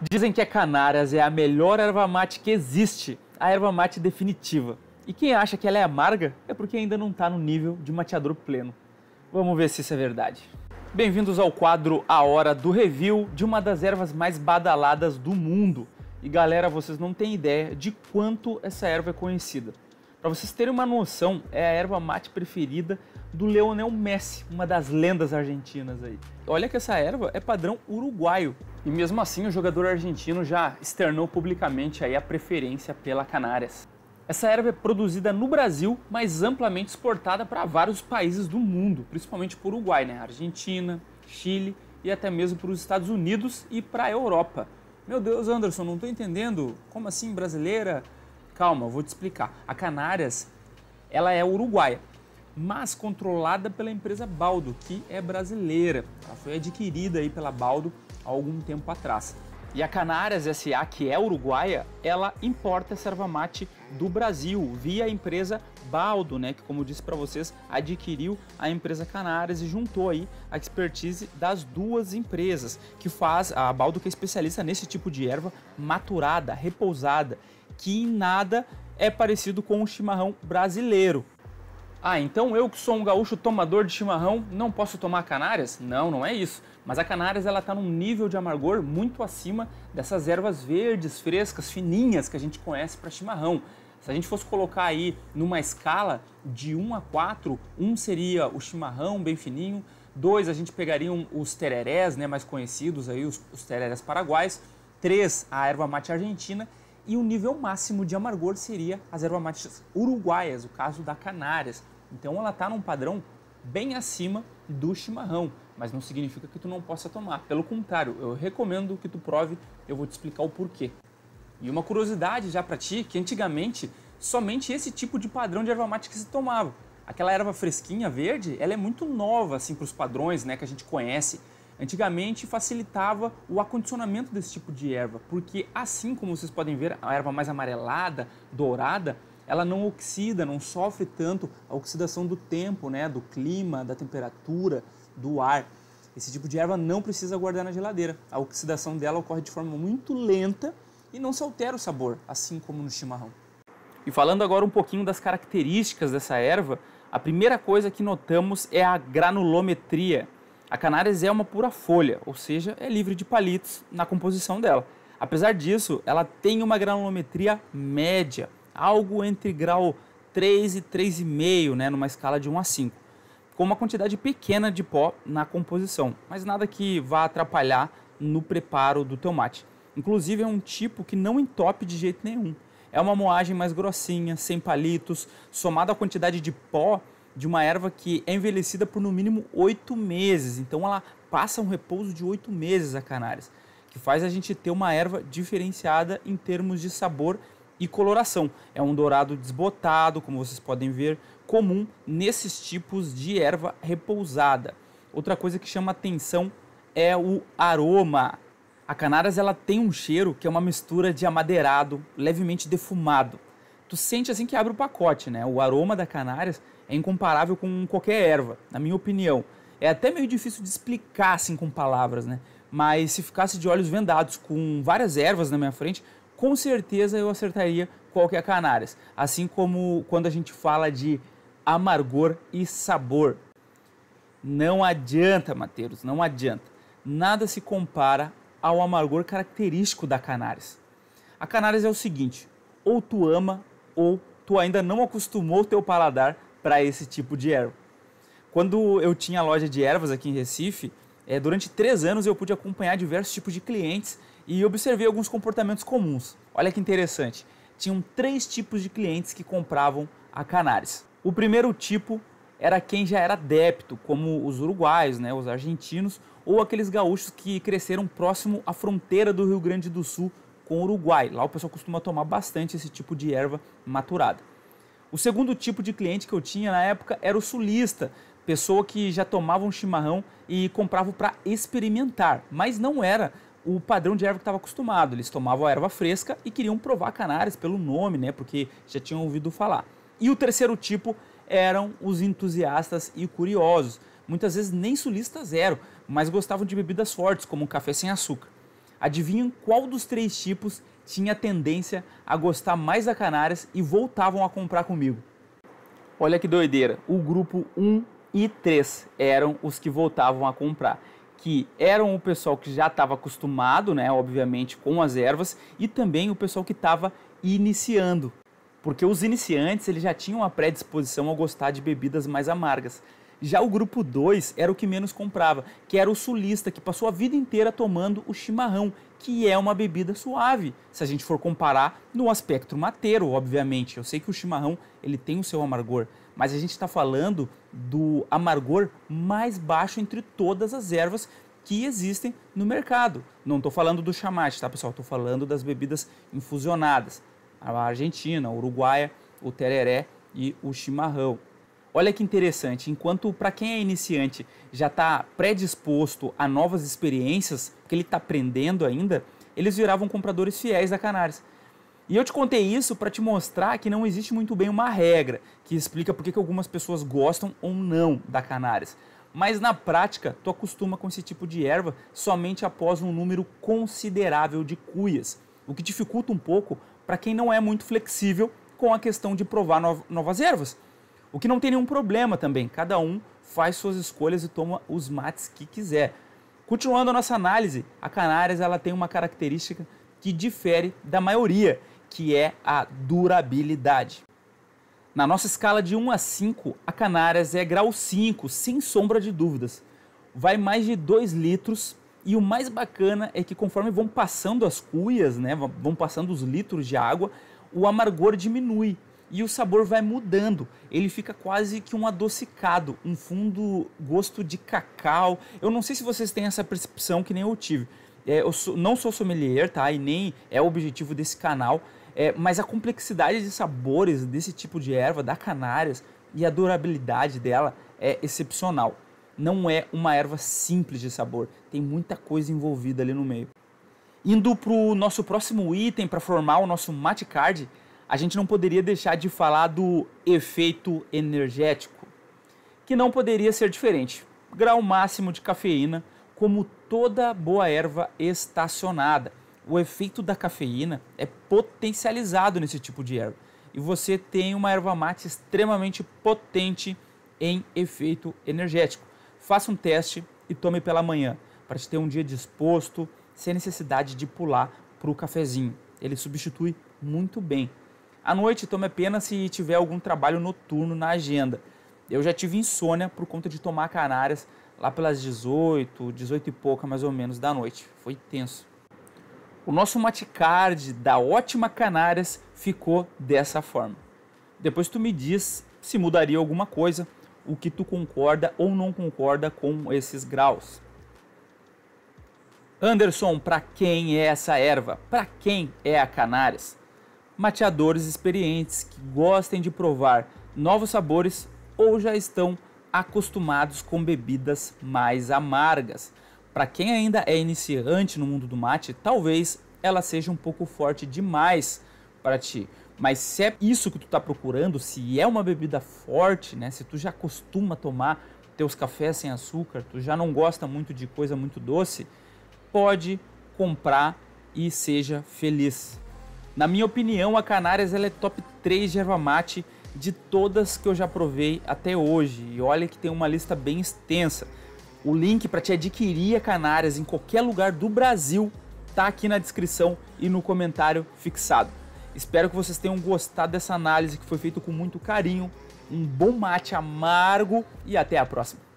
Dizem que a Canárias é a melhor erva mate que existe, a erva mate definitiva. E quem acha que ela é amarga é porque ainda não está no nível de mateador pleno. Vamos ver se isso é verdade. Bem-vindos ao quadro A Hora do Review de uma das ervas mais badaladas do mundo. E galera, vocês não têm ideia de quanto essa erva é conhecida. Para vocês terem uma noção, é a erva mate preferida do Leonel Messi, uma das lendas argentinas aí. Olha que essa erva é padrão uruguaio, e mesmo assim, o jogador argentino já externou publicamente aí a preferência pela Canárias. Essa erva é produzida no Brasil, mas amplamente exportada para vários países do mundo, principalmente para o Uruguai, né? Argentina, Chile e até mesmo para os Estados Unidos e para a Europa. Meu Deus, Anderson, não estou entendendo. Como assim, brasileira? Calma, eu vou te explicar. A Canárias, ela é uruguaia, mas controlada pela empresa Baldo, que é brasileira. Ela foi adquirida aí pela Baldo há algum tempo atrás. E a Canárias SA, que é uruguaia, ela importa erva mate do Brasil via a empresa Baldo, né, que como eu disse para vocês, adquiriu a empresa Canárias e juntou aí a expertise das duas empresas, que faz a Baldo que é especialista nesse tipo de erva maturada, repousada, que em nada é parecido com o chimarrão brasileiro. Ah, então eu que sou um gaúcho tomador de chimarrão não posso tomar canárias? Não, não é isso. Mas a canárias ela está num nível de amargor muito acima dessas ervas verdes, frescas, fininhas que a gente conhece para chimarrão. Se a gente fosse colocar aí numa escala de 1 a 4, 1 seria o chimarrão bem fininho, 2 a gente pegaria os tererés, né, mais conhecidos aí, os, os tererés paraguais, 3 a erva mate argentina e o nível máximo de amargor seria as ervas mates uruguaias, o caso da Canárias. Então ela está num padrão bem acima do chimarrão, mas não significa que tu não possa tomar. Pelo contrário, eu recomendo que tu prove, eu vou te explicar o porquê. E uma curiosidade já para ti, que antigamente somente esse tipo de padrão de erva mate que se tomava. Aquela erva fresquinha verde, ela é muito nova assim para os padrões, né, que a gente conhece. Antigamente facilitava o acondicionamento desse tipo de erva, porque assim como vocês podem ver, a erva mais amarelada, dourada, ela não oxida, não sofre tanto a oxidação do tempo, né, do clima, da temperatura, do ar. Esse tipo de erva não precisa guardar na geladeira. A oxidação dela ocorre de forma muito lenta e não se altera o sabor, assim como no chimarrão. E falando agora um pouquinho das características dessa erva, a primeira coisa que notamos é a granulometria. A Canárias é uma pura folha, ou seja, é livre de palitos na composição dela. Apesar disso, ela tem uma granulometria média, algo entre grau 3 e 3,5, né, numa escala de 1 a 5, com uma quantidade pequena de pó na composição, mas nada que vá atrapalhar no preparo do teu mate. Inclusive é um tipo que não entope de jeito nenhum. É uma moagem mais grossinha, sem palitos, somada à quantidade de pó de uma erva que é envelhecida por no mínimo oito meses. Então ela passa um repouso de oito meses a Canárias, que faz a gente ter uma erva diferenciada em termos de sabor e coloração. É um dourado desbotado, como vocês podem ver, comum nesses tipos de erva repousada. Outra coisa que chama atenção é o aroma. A canaras ela tem um cheiro que é uma mistura de amadeirado, levemente defumado. Tu sente assim que abre o pacote, né? O aroma da canárias é incomparável com qualquer erva, na minha opinião. É até meio difícil de explicar assim com palavras, né? Mas se ficasse de olhos vendados com várias ervas na minha frente, com certeza eu acertaria qualquer Canárias. Assim como quando a gente fala de amargor e sabor. Não adianta, Mateiros, não adianta. Nada se compara ao amargor característico da Canárias. A Canárias é o seguinte: ou tu ama ou tu ainda não acostumou teu paladar para esse tipo de erva. Quando eu tinha loja de ervas aqui em Recife, eh, durante três anos eu pude acompanhar diversos tipos de clientes e observei alguns comportamentos comuns. Olha que interessante. Tinham três tipos de clientes que compravam a Canaris. O primeiro tipo era quem já era débito, como os uruguais, né, os argentinos ou aqueles gaúchos que cresceram próximo à fronteira do Rio Grande do Sul com o Uruguai. Lá o pessoal costuma tomar bastante esse tipo de erva maturada. O segundo tipo de cliente que eu tinha na época era o sulista, pessoa que já tomava um chimarrão e comprava para experimentar, mas não era o padrão de erva que estava acostumado. Eles tomavam a erva fresca e queriam provar Canárias pelo nome, né? Porque já tinham ouvido falar. E o terceiro tipo eram os entusiastas e curiosos. Muitas vezes nem sulistas zero, mas gostavam de bebidas fortes, como um café sem açúcar. Adivinham qual dos três tipos tinha tendência a gostar mais da Canárias e voltavam a comprar comigo. Olha que doideira, o grupo 1 e 3 eram os que voltavam a comprar que eram o pessoal que já estava acostumado, né, obviamente, com as ervas e também o pessoal que estava iniciando, porque os iniciantes eles já tinham a predisposição a gostar de bebidas mais amargas. Já o grupo 2 era o que menos comprava, que era o sulista, que passou a vida inteira tomando o chimarrão, que é uma bebida suave, se a gente for comparar no aspecto mateiro, obviamente. Eu sei que o chimarrão ele tem o seu amargor, mas a gente está falando do amargor mais baixo entre todas as ervas que existem no mercado. Não estou falando do chamate, tá pessoal? Estou falando das bebidas infusionadas. A Argentina, a Uruguaia, o tereré e o chimarrão. Olha que interessante, enquanto para quem é iniciante já está predisposto a novas experiências, que ele está aprendendo ainda, eles viravam compradores fiéis da Canaris. E eu te contei isso para te mostrar que não existe muito bem uma regra que explica por que algumas pessoas gostam ou não da canárias. Mas na prática, tu acostuma com esse tipo de erva somente após um número considerável de cuias, o que dificulta um pouco para quem não é muito flexível com a questão de provar novas ervas. O que não tem nenhum problema também, cada um faz suas escolhas e toma os mates que quiser. Continuando a nossa análise, a Canárias ela tem uma característica que difere da maioria que é a durabilidade. Na nossa escala de 1 a 5, a Canárias é grau 5, sem sombra de dúvidas. Vai mais de 2 litros e o mais bacana é que conforme vão passando as cuias, né, vão passando os litros de água, o amargor diminui e o sabor vai mudando. Ele fica quase que um adocicado, um fundo gosto de cacau. Eu não sei se vocês têm essa percepção que nem eu tive. É, eu sou, não sou sommelier, tá? E nem é o objetivo desse canal, é, mas a complexidade de sabores desse tipo de erva da Canárias e a durabilidade dela é excepcional. Não é uma erva simples de sabor, tem muita coisa envolvida ali no meio. Indo para o nosso próximo item para formar o nosso mate card, a gente não poderia deixar de falar do efeito energético, que não poderia ser diferente. Grau máximo de cafeína, como toda boa erva estacionada o efeito da cafeína é potencializado nesse tipo de erva. E você tem uma erva mate extremamente potente em efeito energético. Faça um teste e tome pela manhã, para te ter um dia disposto, sem necessidade de pular para o cafezinho. Ele substitui muito bem. À noite, tome apenas se tiver algum trabalho noturno na agenda. Eu já tive insônia por conta de tomar canárias lá pelas 18, 18 e pouca mais ou menos da noite. Foi tenso. O nosso Maticard da Ótima Canárias ficou dessa forma. Depois tu me diz se mudaria alguma coisa, o que tu concorda ou não concorda com esses graus. Anderson, para quem é essa erva? Para quem é a Canárias? Mateadores experientes que gostem de provar novos sabores ou já estão acostumados com bebidas mais amargas. Para quem ainda é iniciante no mundo do mate, talvez ela seja um pouco forte demais para ti. Mas se é isso que tu está procurando, se é uma bebida forte, né? Se tu já costuma tomar teus cafés sem açúcar, tu já não gosta muito de coisa muito doce, pode comprar e seja feliz. Na minha opinião, a Canárias ela é top 3 de erva mate de todas que eu já provei até hoje. E olha que tem uma lista bem extensa. O link para te adquirir a Canárias em qualquer lugar do Brasil tá aqui na descrição e no comentário fixado. Espero que vocês tenham gostado dessa análise que foi feita com muito carinho. Um bom mate amargo e até a próxima.